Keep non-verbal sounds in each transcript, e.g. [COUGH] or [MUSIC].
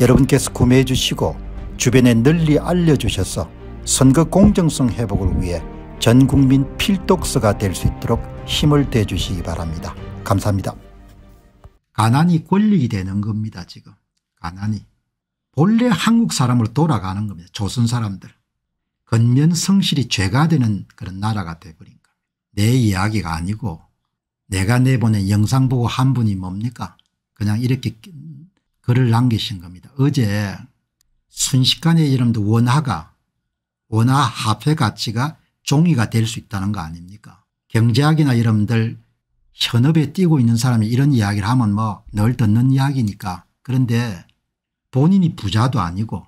여러분께서 구매해 주시고 주변에 널리 알려주셔서 선거 공정성 회복을 위해 전국민 필독서가 될 수 있도록 힘을 대주시기 바랍니다. 감사합니다. 가난이 권력이 되는 겁니다. 지금 가난이. 본래 한국 사람으로 돌아가는 겁니다. 조선 사람들. 근면 성실이 죄가 되는 그런 나라가 돼버린 겁니다. 내 이야기가 아니고 내가 내보낸 영상 보고 한 분이 뭡니까 그냥 이렇게 글을 남기신 겁니다. 어제 순식간에 이름도 원화가 원화 화폐 가치가 종이가 될 수 있다는 거 아닙니까 경제학이나 이름들 현업에 뛰고 있는 사람이 이런 이야기를 하면 뭐 늘 듣는 이야기니까 그런데 본인이 부자도 아니고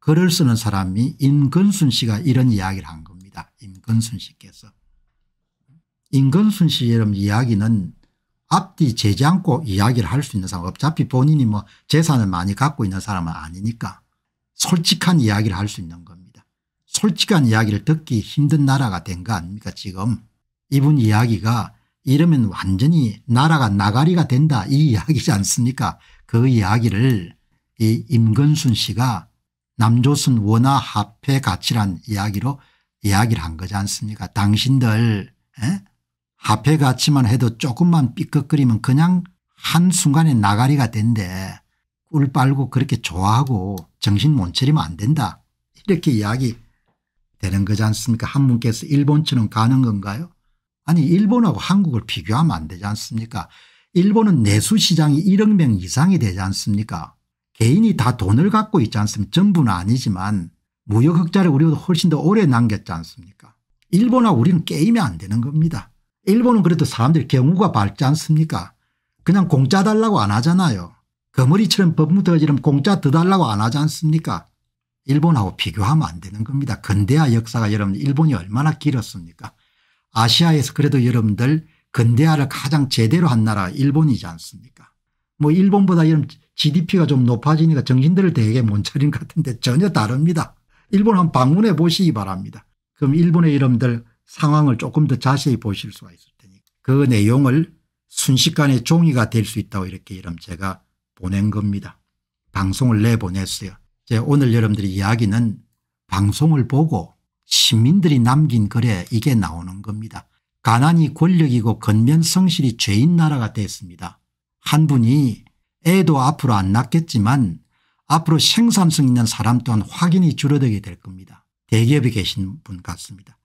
글을 쓰는 사람이 임근순 씨가 이런 이야기를 한 겁니다. 임근순 씨께서. 임근순 씨 이름 이야기는 앞뒤 재지 않고 이야기를 할 수 있는 사람 어차피 본인이 뭐 재산을 많이 갖고 있는 사람은 아니니까 솔직한 이야기를 할 수 있는 겁니다. 솔직한 이야기를 듣기 힘든 나라가 된 거 아닙니까 지금 이분 이야기가 이러면 완전히 나라가 나가리가 된다 이 이야기지 않습니까 그 이야기를 이 임건순 씨가 남조선 원화 화폐 가치란 이야기로 이야기를 한 거지 않습니까 당신들 에? 앞에 가치만 해도 조금만 삐걱거리면 그냥 한순간에 나가리가 된대 꿀 빨고 그렇게 좋아하고 정신 못 차리면 안 된다 이렇게 이야기 되는 거지 않습니까 한 분께서 일본처럼 가는 건가요 아니 일본하고 한국을 비교하면 안 되지 않습니까 일본은 내수시장이 1억 명 이상이 되지 않습니까 개인이 다 돈을 갖고 있지 않습니까 전부는 아니지만 무역 흑자를 우리보다 훨씬 더 오래 남겼지 않습니까 일본하고 우리는 게임이 안 되는 겁니다 일본은 그래도 사람들 경우가 밝지 않습니까 그냥 공짜 달라고 안 하잖아요. 거머리처럼 법무더지름 공짜 더 달라고 안 하지 않습니까 일본하고 비교하면 안 되는 겁니다. 근대화 역사가 여러분 일본이 얼마나 길었습니까 아시아에서 그래도 여러분들 근대화를 가장 제대로 한 나라 일본이지 않습니까 뭐 일본보다 이런 gdp가 좀 높아지니까 정신들을 되게 못 차린 것 같은데 전혀 다릅니다. 일본 한번 방문해 보시기 바랍니다. 그럼 일본의 이름들 상황을 조금 더 자세히 보실 수가 있을 테니 까그 내용을 순식간에 종이가 될 수 있다고 이렇게 이름 제가 보낸 겁니다. 방송을 내보냈어요. 제 오늘 여러분들의 이야기는 방송을 보고 시민들이 남긴 글에 이게 나오는 겁니다. 가난이 권력이고 건면성실이 죄인 나라가 됐습니다. 한 분이 애도 앞으로 안낫겠지만 앞으로 생산성 있는 사람 또한 확인이 줄어들게 될 겁니다. 대기업에 계신 분 같습니다.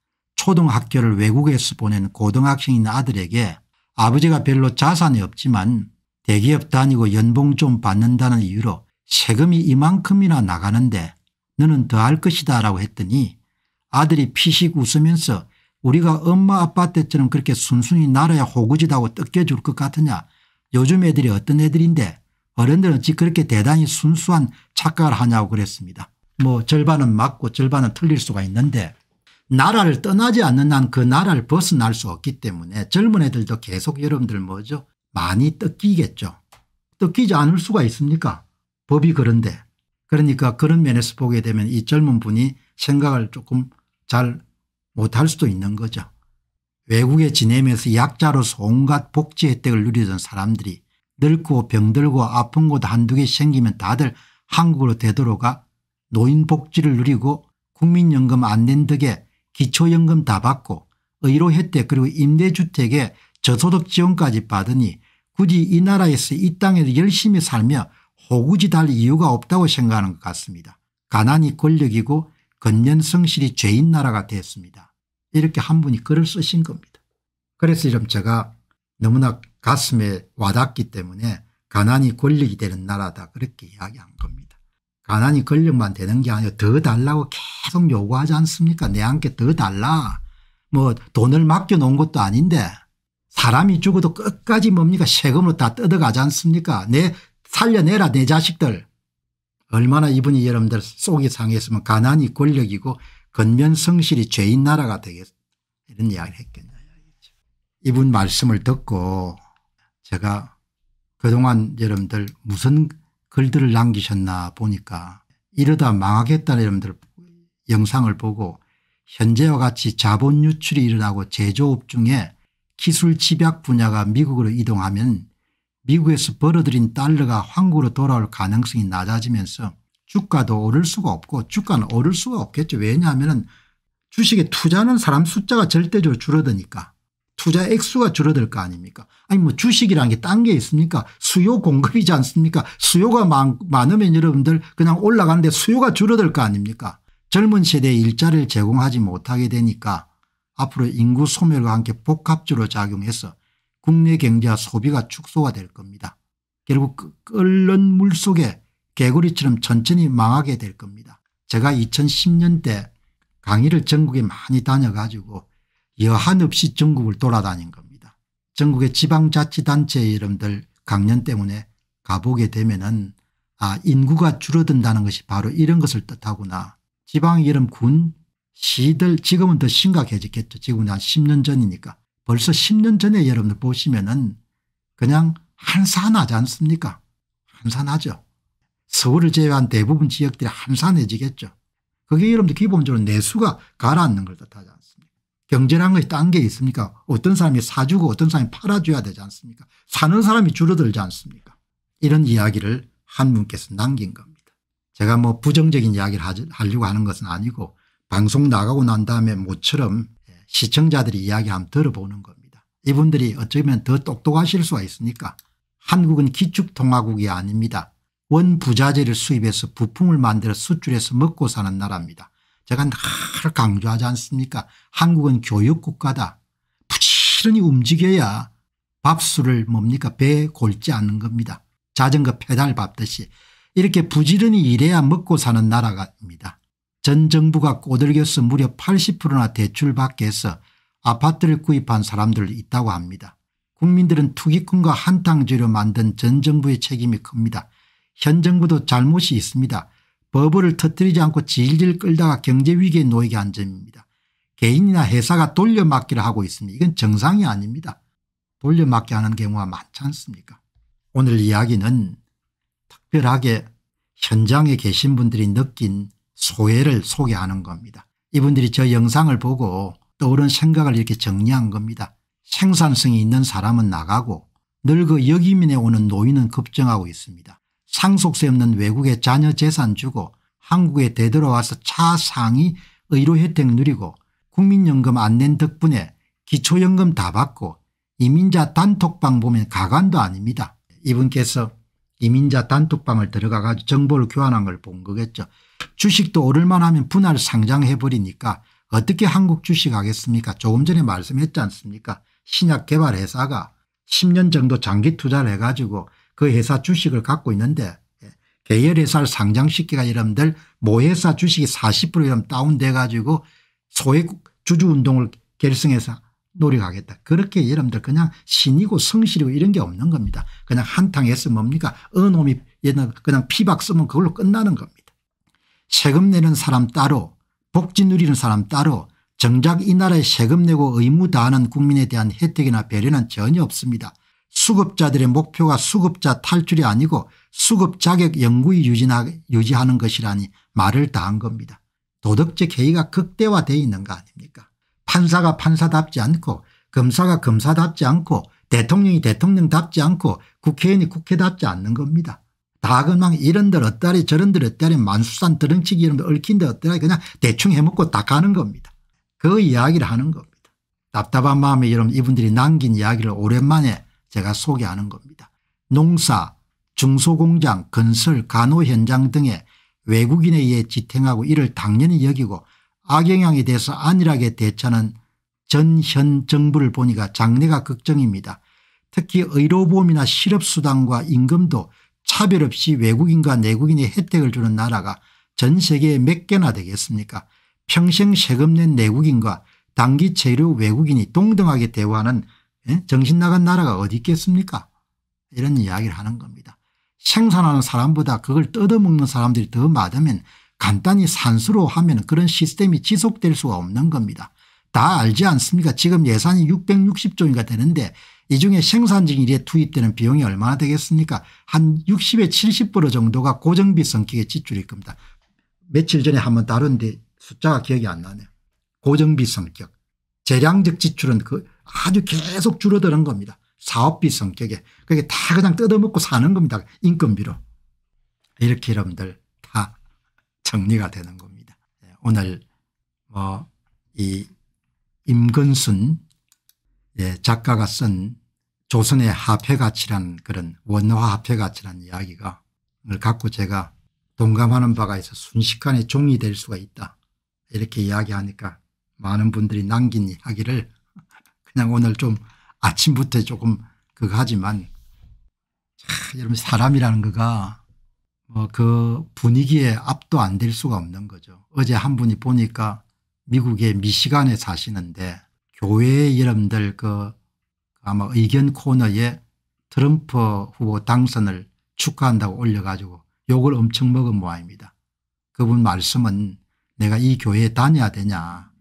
초등학교를 외국에서 보낸 고등학생인 아들에게 아버지가 별로 자산이 없지만 대기업 다니고 연봉 좀 받는다는 이유로 세금이 이만큼이나 나가는데 너는 더 할 것이다 라고 했더니 아들이 피식 웃으면서 우리가 엄마 아빠 때처럼 그렇게 순순히 나아야 호구지다고 뜯겨줄 것 같으냐 요즘 애들이 어떤 애들인데 어른들은 지 그렇게 대단히 순수한 착각을 하냐고 그랬습니다. 뭐 절반은 맞고 절반은 틀릴 수가 있는데 나라를 떠나지 않는 한 그 나라를 벗어날 수 없기 때문에 젊은 애들도 계속 여러분들 뭐죠 많이 떡기겠죠떡기지 않을 수가 있습니까 법이 그런데 그러니까 그런 면에서 보게 되면 이 젊은 분이 생각을 조금 잘 못할 수도 있는 거죠. 외국에 지내면서 약자로서 온갖 복지 혜택을 누리던 사람들이 늙고 병들고 아픈 곳 한두 개 생기면 다들 한국으로 되돌아가 노인복지를 누리고 국민연금 안 낸 덕에 기초연금 다 받고 의료 혜택 그리고 임대주택에 저소득 지원까지 받으니 굳이 이 나라에서 이 땅에 서 열심히 살며 호구지달 이유가 없다고 생각하는 것 같습니다. 가난이 권력이고 건년성실이 죄인 나라가 됐습니다 이렇게 한 분이 글을 쓰신 겁니다. 그래서 이런 제가 너무나 가슴에 와닿기 때문에 가난이 권력이 되는 나라다 그렇게 이야기합니다. 가난이 권력만 되는 게 아니라 더 달라고 계속 요구하지 않습니까 내한테 더 달라 뭐 돈을 맡겨놓은 것도 아닌데 사람이 죽어도 끝까지 뭡니까 세금으로 다 뜯어가지 않습니까 내 살려내라 내 자식들 얼마나 이분이 여러분들 속이 상했으면 가난이 권력이고 근면성실이 죄인 나라가 되겠 이런 이야기를 했겠냐 이분 말씀을 듣고 제가 그동안 여러분들 무슨 글들을 남기셨나 보니까 이러다 망하겠다는 여러분들 영상을 보고 현재와 같이 자본 유출이 일어나고 제조업 중에 기술 집약 분야가 미국으로 이동하면 미국에서 벌어들인 달러가 황구로 돌아올 가능성이 낮아지면서 주가도 오를 수가 없고 주가는 오를 수가 없겠죠. 왜냐하면 주식에 투자하는 사람 숫자가 절대적으로 줄어드니까 투자 액수가 줄어들 거 아닙니까 아니 뭐 주식이라는 게 딴 게 있습니까 수요 공급이지 않습니까 수요가 많, 많으면 여러분들 그냥 올라가는데 수요가 줄어들 거 아닙니까 젊은 세대에 일자리를 제공하지 못하게 되니까 앞으로 인구 소멸과 함께 복합적으로 작용해서 국내 경제와 소비가 축소가 될 겁니다. 결국 끓는 물 속에 개구리처럼 천천히 망하게 될 겁니다. 제가 2010년대 강의를 전국에 많이 다녀가지고 여한없이 전국을 돌아다닌 겁니다. 전국의 지방자치단체의 이름들 강연 때문에 가보게 되면은 아 인구가 줄어든다는 것이 바로 이런 것을 뜻하구나. 지방 이름 군 시들 지금은 더 심각해졌겠죠. 지금은 한 10년 전이니까. 벌써 10년 전에 여러분들 보시면은 그냥 한산하지 않습니까 한산하죠. 서울을 제외한 대부분 지역들이 한산해지겠죠. 그게 여러분들 기본적으로 내수가 가라앉는 걸 뜻하지 않습니까 경제란 것이 딴 게 있습니까? 어떤 사람이 사주고 어떤 사람이 팔아줘야 되지 않습니까? 사는 사람이 줄어들지 않습니까? 이런 이야기를 한 분께서 남긴 겁니다. 제가 뭐 부정적인 이야기를 하려고 하는 것은 아니고 방송 나가고 난 다음에 모처럼 예, 시청자들이 이야기 한번 들어보는 겁니다. 이분들이 어쩌면 더 똑똑하실 수가 있으니까 한국은 기축통화국이 아닙니다. 원부자재를 수입해서 부품을 만들어 수출해서 먹고 사는 나라입니다. 제가 늘 강조하지 않습니까 한국은 교육국가다. 부지런히 움직여야 밥수를 뭡니까 배에 골지 않는 겁니다. 자전거 페달 밟듯이 이렇게 부지런히 일해야 먹고 사는 나라입니다. 전 정부가 꼬들겨서 무려 80%나 대출받게 해서 아파트를 구입한 사람들 있다고 합니다. 국민들은 투기꾼과 한탕주로 만든 전 정부의 책임이 큽니다. 현 정부도 잘못이 있습니다. 버블을 터뜨리지 않고 질질 끌다가 경제 위기에 놓이게 한 점입니다. 개인이나 회사가 돌려막기를 하고 있습니다. 이건 정상이 아닙니다. 돌려막기 하는 경우가 많지 않습니까 오늘 이야기는 특별하게 현장에 계신 분들이 느낀 소외를 소개하는 겁니다. 이분들이 저 영상을 보고 떠오른 생각을 이렇게 정리한 겁니다. 생산성이 있는 사람은 나가고 늙어 여기민에 오는 노인은 급증하고 있습니다. 상속세 없는 외국의 자녀 재산 주고 한국에 되돌아와서 차상위 의료 혜택 누리고 국민연금 안 낸 덕분에 기초연금 다 받고 이민자 단톡방 보면 가관도 아닙니다. 이분께서 이민자 단톡방을 들어가 가지고 정보를 교환한 걸 본 거겠죠. 주식도 오를만 하면 분할 상장해버리니까 어떻게 한국 주식하겠습니까 조금 전에 말씀했지 않습니까 신약개발회사가 10년 정도 장기 투자를 해가지고 그 회사 주식을 갖고 있는데 예, 계열회사를 상장시키가 여러분들 모회사 주식이 40% 다운돼 가지고 소액 주주운동을 결성해서 노력하겠다. 그렇게 여러분들 그냥 신이고 성실이고 이런 게 없는 겁니다. 그냥 한탕 했으면 뭡니까 어느 놈이 그냥 피박 쓰면 그걸로 끝나는 겁니다. 세금 내는 사람 따로 복지 누리는 사람 따로 정작 이 나라에 세금 내고 의무 다하는 국민에 대한 혜택이나 배려는 전혀 없습니다. 수급자들의 목표가 수급자 탈출이 아니고 수급 자격 영구히 유지하는 것이라니 말을 다 한 겁니다. 도덕적 해이가 극대화되어 있는 거 아닙니까 판사가 판사답지 않고 검사가 검사답지 않고 대통령이 대통령답지 않고 국회의원이 국회답지 않는 겁니다. 다그망 이런들 어따리 저런들 어따리 만수산 드렁치기 이런 데 얽힌 데 어따리 그냥 대충 해먹고 다 가는 겁니다. 그 이야기를 하는 겁니다. 답답한 마음에 여러분 이분들이 남긴 이야기를 오랜만에 제가 소개하는 겁니다. 농사, 중소공장, 건설, 간호 현장 등에 외국인에 의해 지탱하고 이를 당연히 여기고 악영향에 대해서 안일하게 대처하는 전 현 정부를 보니까 장래가 걱정입니다. 특히 의료보험이나 실업수당과 임금도 차별 없이 외국인과 내국인의 혜택을 주는 나라가 전 세계에 몇 개나 되겠습니까 평생 세금 낸 내국인과 단기 체류 외국인이 동등하게 대우하는 예? 정신 나간 나라가 어디 있겠습니까 이런 이야기를 하는 겁니다. 생산하는 사람보다 그걸 뜯어먹는 사람들이 더 많으면 간단히 산수로 하면 그런 시스템이 지속될 수가 없는 겁니다. 다 알지 않습니까 지금 예산이 660조인가 되는데 이 중에 생산직 일에 투입되는 비용이 얼마나 되겠습니까 한 60에 70% 정도가 고정비 성격의 지출일 겁니다. 며칠 전에 한번 다룬데 숫자가 기억이 안 나네요. 고정비 성격. 재량적 지출은 그 아주 계속 줄어드는 겁니다. 사업비 성격에. 그게 다 그냥 뜯어먹고 사는 겁니다. 인건비로. 이렇게 여러분들 다 정리가 되는 겁니다. 예, 오늘 뭐이 임근순 예, 작가가 쓴 조선의 화폐가치란 그런 원화화폐가치란 이야기가 을 갖고 제가 동감하는 바가 있어 순식간에 종이 될 수가 있다. 이렇게 이야기하니까 많은 분들이 남긴 이야기를 그냥 오늘 좀 아침부터 조금 그거 하지만 자, 여러분 사람이라는 거가 뭐 그 분위기에 압도 안 될 수가 없는 거죠. 어제 한 분이 보니까 미국의 미시간에 사시는데 교회 여러분들 그 아마 의견 코너에 트럼프 후보 당선을 축하한다고 올려가지고 욕을 엄청 먹은 모양입니다. 그분 말씀은 내가 이 교회에 다녀야 되냐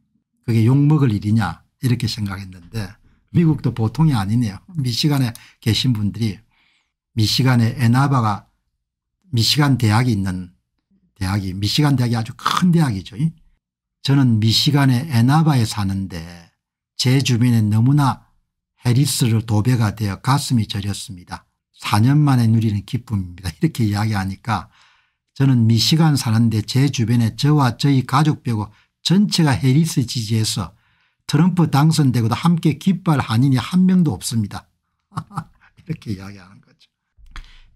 그게 욕먹을 일이냐 이렇게 생각했는데 미국도 보통이 아니네요. 음. 미시간에 계신 분들이 미시간에 에나바가 미시간 대학이 있는 대학이 미시간 대학이 아주 큰 대학이죠. 저는 미시간의 에나바에 사는데 제 주변에 너무나 해리스를 도배가 되어 가슴이 저렸습니다. 4년 만에 누리는 기쁨입니다. [LAUGHS] 이렇게 이야기하니까 저는 미시간 사는데 제 주변에 저와 저희 가족 빼고 전체가 해리스 지지해서 트럼프 당선되고도 함께 깃발 하인니한 명도 없습니다. [LAUGHS] 이렇게 이야기하는 거죠.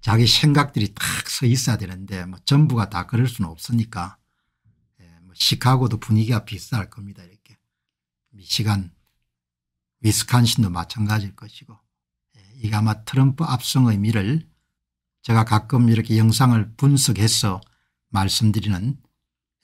자기 생각들이 딱서 있어야 되는데 뭐 전부가 다 그럴 수는 없으니까 예, 뭐 시카고도 분위기가 비슷할 겁니다. 이렇게 미시간 위스콘신도 마찬가지일 것이고 예, 이게 아마 트럼프 압승의 미를 제가 가끔 이렇게 영상을 분석해서 말씀드리는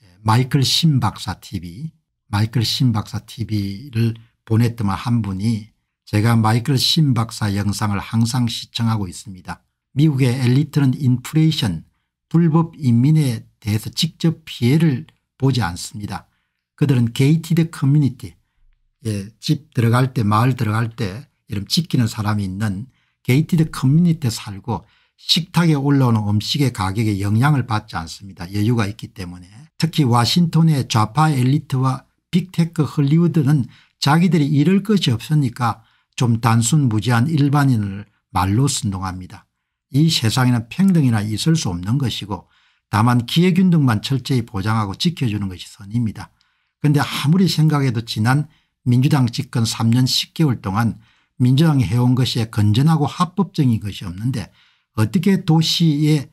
예, 마이클 신박사 TV 마이클 신 박사 tv를 보냈더만 한 분이 제가 마이클 신 박사 영상을 항상 시청하고 있습니다. 미국의 엘리트는 인플레이션 불법 인민에 대해서 직접 피해를 보지 않습니다. 그들은 게이티드 커뮤니티 예, 집 들어갈 때 마을 들어갈 때 이런 지키는 사람이 있는 게이티드 커뮤니티에 살고 식탁에 올라오는 음식의 가격에 영향을 받지 않습니다. 여유가 있기 때문에 특히 워싱턴의 좌파 엘리트와 빅테크 헐리우드는 자기들이 잃을 것이 없으니까 좀 단순 무지한 일반인을 말로 선동합니다. 이 세상에는 평등이나 있을 수 없는 것이고 다만 기회균등만 철저히 보장하고 지켜주는 것이 선입니다. 그런데 아무리 생각해도 지난 민주당 집권 3년 10개월 동안 민주당이 해온 것이 건전하고 합법적인 것이 없는데 어떻게 도시의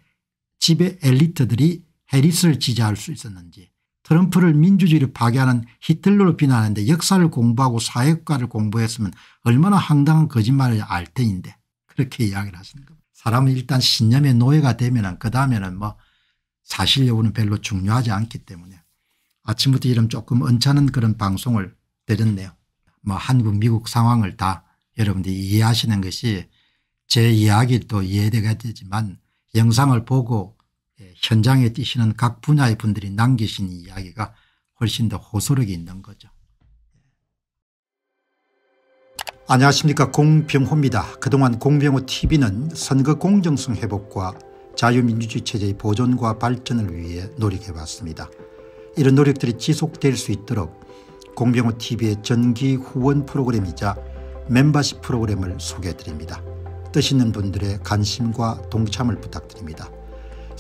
집의 엘리트들이 해리스를 지지할 수 있었는지 트럼프를 민주주의를 파괴하는 히틀러로 비난하는데 역사를 공부하고 사회과를 공부했으면 얼마나 황당한 거짓말을 알 테인데 그렇게 이야기를 하시는 겁니다. 사람은 일단 신념의 노예가 되면 그 다음에는 뭐 사실 여부는 별로 중요하지 않기 때문에 아침부터 이런 조금 언짢은 그런 방송을 드렸네요. 뭐 한국 미국 상황을 다 여러분들이 이해하시는 것이 제 이야기도 이해되가 되지만 영상을 보고 현장에 뛰시는 각 분야의 분들이 남기신 이야기가 훨씬 더 호소력이 있는 거죠. 안녕하십니까 공병호입니다. 그동안 공병호 tv는 선거 공정성 회복과 자유민주주의 체제의 보존과 발전을 위해 노력해왔습니다. 이런 노력들이 지속될 수 있도록 공병호 tv의 전기 후원 프로그램이자 멤버십 프로그램을 소개해드립니다. 뜻 있는 분들의 관심과 동참을 부탁드립니다.